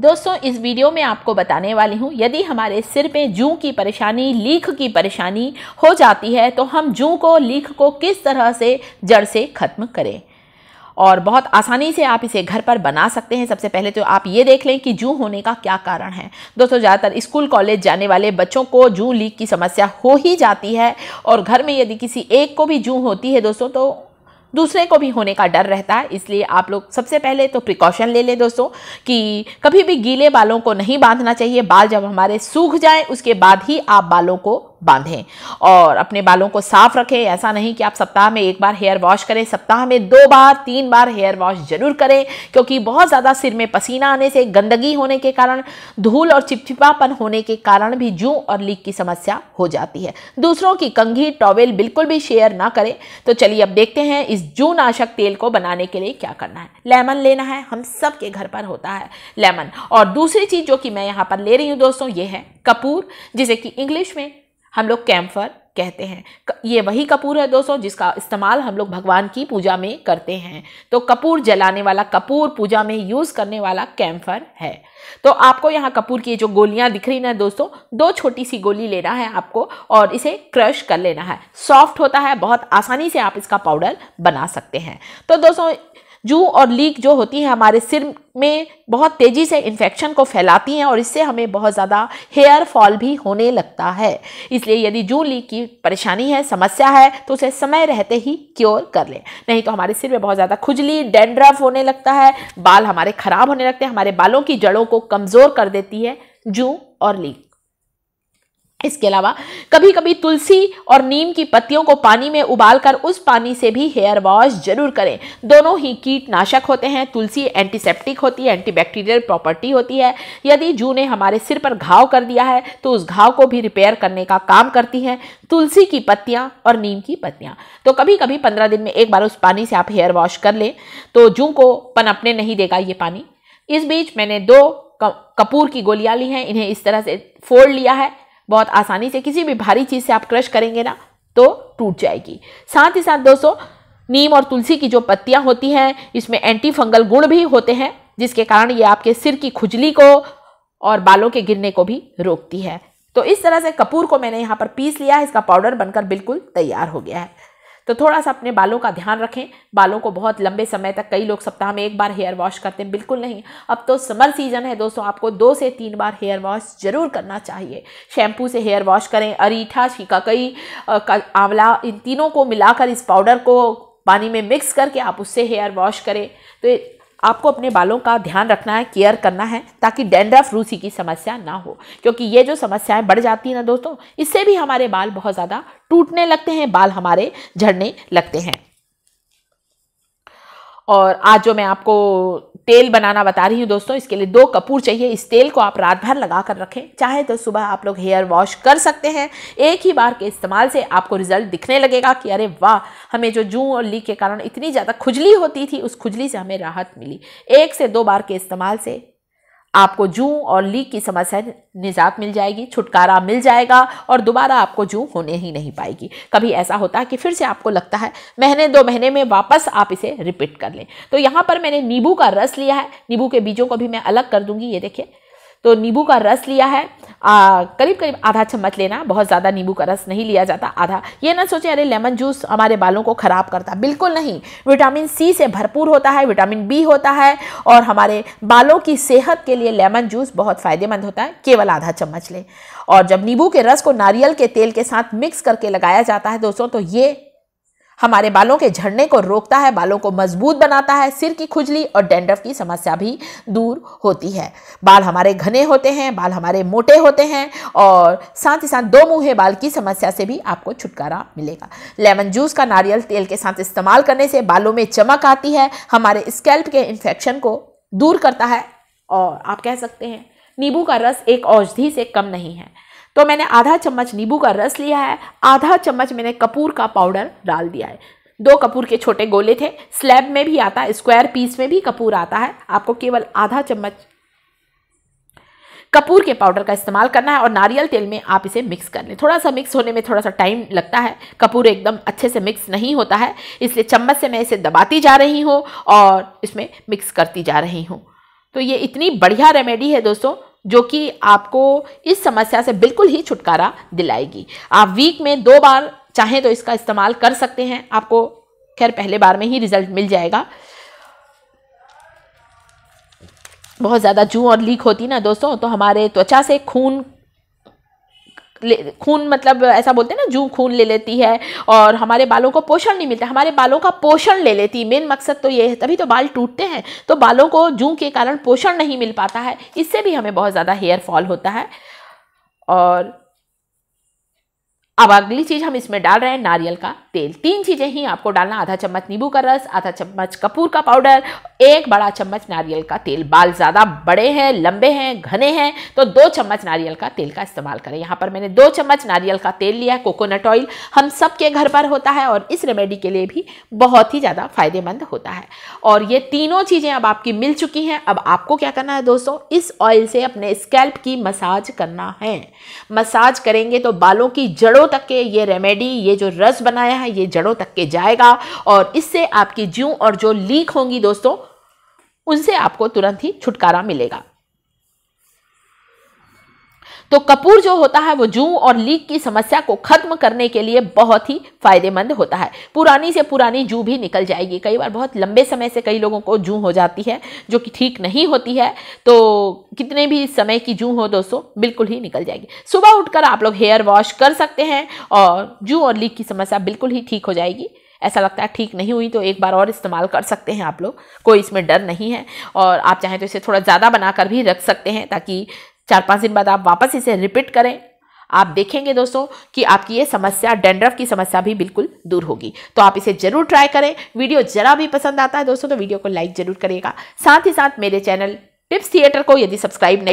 दोस्तों इस वीडियो में आपको बताने वाली हूँ यदि हमारे सिर में जू की परेशानी लीख की परेशानी हो जाती है तो हम जू को लीख को किस तरह से जड़ से ख़त्म करें और बहुत आसानी से आप इसे घर पर बना सकते हैं सबसे पहले तो आप ये देख लें कि जू होने का क्या कारण है दोस्तों ज़्यादातर स्कूल कॉलेज जाने वाले बच्चों को जू लीक की समस्या हो ही जाती है और घर में यदि किसी एक को भी जू होती है दोस्तों तो दूसरे को भी होने का डर रहता है इसलिए आप लोग सबसे पहले तो प्रिकॉशन ले लें दोस्तों कि कभी भी गीले बालों को नहीं बांधना चाहिए बाल जब हमारे सूख जाए उसके बाद ही आप बालों को बांधें और अपने बालों को साफ रखें ऐसा नहीं कि आप सप्ताह में एक बार हेयर वॉश करें सप्ताह में दो बार तीन बार हेयर वॉश जरूर करें क्योंकि बहुत ज़्यादा सिर में पसीना आने से गंदगी होने के कारण धूल और चिपचिपापन होने के कारण भी जू और लीक की समस्या हो जाती है दूसरों की कंघी टॉवेल बिल्कुल भी शेयर ना करें तो चलिए अब देखते हैं इस जू नाशक तेल को बनाने के लिए क्या करना है लेमन लेना है हम सब के घर पर होता है लेमन और दूसरी चीज़ जो कि मैं यहाँ पर ले रही हूँ दोस्तों ये है कपूर जिसे कि इंग्लिश में हम लोग कैम्फर कहते हैं ये वही कपूर है दोस्तों जिसका इस्तेमाल हम लोग भगवान की पूजा में करते हैं तो कपूर जलाने वाला कपूर पूजा में यूज़ करने वाला कैम्फर है तो आपको यहाँ कपूर की जो गोलियाँ दिख रही ना दोस्तों दो छोटी सी गोली लेना है आपको और इसे क्रश कर लेना है सॉफ्ट होता है बहुत आसानी से आप इसका पाउडर बना सकते हैं तो दोस्तों जू और लीक जो होती है हमारे सिर में बहुत तेज़ी से इन्फेक्शन को फैलाती हैं और इससे हमें बहुत ज़्यादा हेयर फॉल भी होने लगता है इसलिए यदि जू लीक की परेशानी है समस्या है तो उसे समय रहते ही क्योर कर लें नहीं तो हमारे सिर में बहुत ज़्यादा खुजली डेंड्रफ होने लगता है बाल हमारे ख़राब होने लगते हैं हमारे बालों की जड़ों को कमज़ोर कर देती है जू और लीक इसके अलावा कभी कभी तुलसी और नीम की पत्तियों को पानी में उबालकर उस पानी से भी हेयर वॉश जरूर करें दोनों ही कीटनाशक होते हैं तुलसी एंटीसेप्टिक होती है एंटीबैक्टीरियल प्रॉपर्टी होती है यदि जू ने हमारे सिर पर घाव कर दिया है तो उस घाव को भी रिपेयर करने का काम करती हैं तुलसी की पत्तियाँ और नीम की पत्तियाँ तो कभी कभी पंद्रह दिन में एक बार उस पानी से आप हेयर वॉश कर लें तो जू को पनपने नहीं देगा ये पानी इस बीच मैंने दो कपूर की गोलियाँ ली हैं इन्हें इस तरह से फोड़ लिया है बहुत आसानी से किसी भी भारी चीज़ से आप क्रश करेंगे ना तो टूट जाएगी साथ ही साथ दोस्तों नीम और तुलसी की जो पत्तियाँ होती हैं इसमें एंटी फंगल गुण भी होते हैं जिसके कारण ये आपके सिर की खुजली को और बालों के गिरने को भी रोकती है तो इस तरह से कपूर को मैंने यहाँ पर पीस लिया है इसका पाउडर बनकर बिल्कुल तैयार हो गया है तो थोड़ा सा अपने बालों का ध्यान रखें बालों को बहुत लंबे समय तक कई लोग सप्ताह में एक बार हेयर वॉश करते हैं बिल्कुल नहीं अब तो समर सीजन है दोस्तों आपको दो से तीन बार हेयर वॉश ज़रूर करना चाहिए शैम्पू से हेयर वॉश करें अरीठा कई आंवला इन तीनों को मिलाकर इस पाउडर को पानी में मिक्स करके आप उससे हेयर वॉश करें तो आपको अपने बालों का ध्यान रखना है केयर करना है ताकि डेंड्रफ रूसी की समस्या ना हो क्योंकि ये जो समस्याएं बढ़ जाती हैं ना दोस्तों इससे भी हमारे बाल बहुत ज़्यादा टूटने लगते हैं बाल हमारे झड़ने लगते हैं और आज जो मैं आपको तेल बनाना बता रही हूँ दोस्तों इसके लिए दो कपूर चाहिए इस तेल को आप रात भर लगा कर रखें चाहे तो सुबह आप लोग हेयर वॉश कर सकते हैं एक ही बार के इस्तेमाल से आपको रिजल्ट दिखने लगेगा कि अरे वाह हमें जो जू और लीक के कारण इतनी ज़्यादा खुजली होती थी उस खुजली से हमें राहत मिली एक से दो बार के इस्तेमाल से आपको जू और लीक की समस्या निजात मिल जाएगी छुटकारा मिल जाएगा और दोबारा आपको जू होने ही नहीं पाएगी कभी ऐसा होता है कि फिर से आपको लगता है महीने दो महीने में वापस आप इसे रिपीट कर लें तो यहाँ पर मैंने नींबू का रस लिया है नींबू के बीजों को भी मैं अलग कर दूंगी ये देखिए तो नींबू का रस लिया है करीब करीब आधा चम्मच लेना बहुत ज़्यादा नींबू का रस नहीं लिया जाता आधा ये ना सोचें अरे लेमन जूस हमारे बालों को ख़राब करता बिल्कुल नहीं विटामिन सी से भरपूर होता है विटामिन बी होता है और हमारे बालों की सेहत के लिए लेमन जूस बहुत फ़ायदेमंद होता है केवल आधा चम्मच लें और जब नींबू के रस को नारियल के तेल के साथ मिक्स करके लगाया जाता है दोस्तों तो ये हमारे बालों के झड़ने को रोकता है बालों को मजबूत बनाता है सिर की खुजली और डेंड्रफ की समस्या भी दूर होती है बाल हमारे घने होते हैं बाल हमारे मोटे होते हैं और साथ ही साथ दो मुँहे बाल की समस्या से भी आपको छुटकारा मिलेगा लेमन जूस का नारियल तेल के साथ इस्तेमाल करने से बालों में चमक आती है हमारे स्कैल्प के इन्फेक्शन को दूर करता है और आप कह सकते हैं नींबू का रस एक औषधि से कम नहीं है तो मैंने आधा चम्मच नींबू का रस लिया है आधा चम्मच मैंने कपूर का पाउडर डाल दिया है दो कपूर के छोटे गोले थे स्लैब में भी आता है स्क्वायर पीस में भी कपूर आता है आपको केवल आधा चम्मच कपूर के पाउडर का इस्तेमाल करना है और नारियल तेल में आप इसे मिक्स कर लें थोड़ा सा मिक्स होने में थोड़ा सा टाइम लगता है कपूर एकदम अच्छे से मिक्स नहीं होता है इसलिए चम्मच से मैं इसे दबाती जा रही हूँ और इसमें मिक्स करती जा रही हूँ तो ये इतनी बढ़िया रेमेडी है दोस्तों जो कि आपको इस समस्या से बिल्कुल ही छुटकारा दिलाएगी आप वीक में दो बार चाहें तो इसका इस्तेमाल कर सकते हैं आपको खैर पहले बार में ही रिजल्ट मिल जाएगा बहुत ज़्यादा जू और लीक होती ना दोस्तों तो हमारे त्वचा से खून खून मतलब ऐसा बोलते हैं ना जू खून ले लेती है और हमारे बालों को पोषण नहीं मिलता हमारे बालों का पोषण ले लेती है मेन मकसद तो ये है तभी तो बाल टूटते हैं तो बालों को जू के कारण पोषण नहीं मिल पाता है इससे भी हमें बहुत ज़्यादा हेयर फॉल होता है और अब अगली चीज़ हम इसमें डाल रहे हैं नारियल का तेल तीन चीज़ें ही आपको डालना आधा चम्मच नींबू का रस आधा चम्मच कपूर का पाउडर एक बड़ा चम्मच नारियल का तेल बाल ज़्यादा बड़े हैं लंबे हैं घने हैं तो दो चम्मच नारियल का तेल का इस्तेमाल करें यहाँ पर मैंने दो चम्मच नारियल का तेल लिया कोकोनट ऑयल हम सब के घर पर होता है और इस रेमेडी के लिए भी बहुत ही ज़्यादा फायदेमंद होता है और ये तीनों चीज़ें अब आपकी मिल चुकी हैं अब आपको क्या करना है दोस्तों इस ऑयल से अपने स्कैल्प की मसाज करना है मसाज करेंगे तो बालों की जड़ों तक के ये रेमेडी ये जो रस बनाया है है ये जड़ों तक के जाएगा और इससे आपकी ज्यों और जो लीक होंगी दोस्तों उनसे आपको तुरंत ही छुटकारा मिलेगा तो कपूर जो होता है वो जू और लीक की समस्या को खत्म करने के लिए बहुत ही फायदेमंद होता है पुरानी से पुरानी जू भी निकल जाएगी कई बार बहुत लंबे समय से कई लोगों को जू हो जाती है जो कि ठीक नहीं होती है तो कितने भी समय की जू हो दोस्तों बिल्कुल ही निकल जाएगी सुबह उठकर आप लोग हेयर वॉश कर सकते हैं और जू और लीक की समस्या बिल्कुल ही ठीक हो जाएगी ऐसा लगता है ठीक नहीं हुई तो एक बार और इस्तेमाल कर सकते हैं आप लोग कोई इसमें डर नहीं है और आप चाहें तो इसे थोड़ा ज़्यादा बनाकर भी रख सकते हैं ताकि चार पांच दिन बाद आप वापस इसे रिपीट करें आप देखेंगे दोस्तों कि आपकी ये समस्या डेंड्रफ की समस्या भी बिल्कुल दूर होगी तो आप इसे जरूर ट्राई करें वीडियो जरा भी पसंद आता है दोस्तों तो वीडियो को लाइक जरूर करिएगा साथ ही साथ मेरे चैनल टिप्स थिएटर को यदि सब्सक्राइब नहीं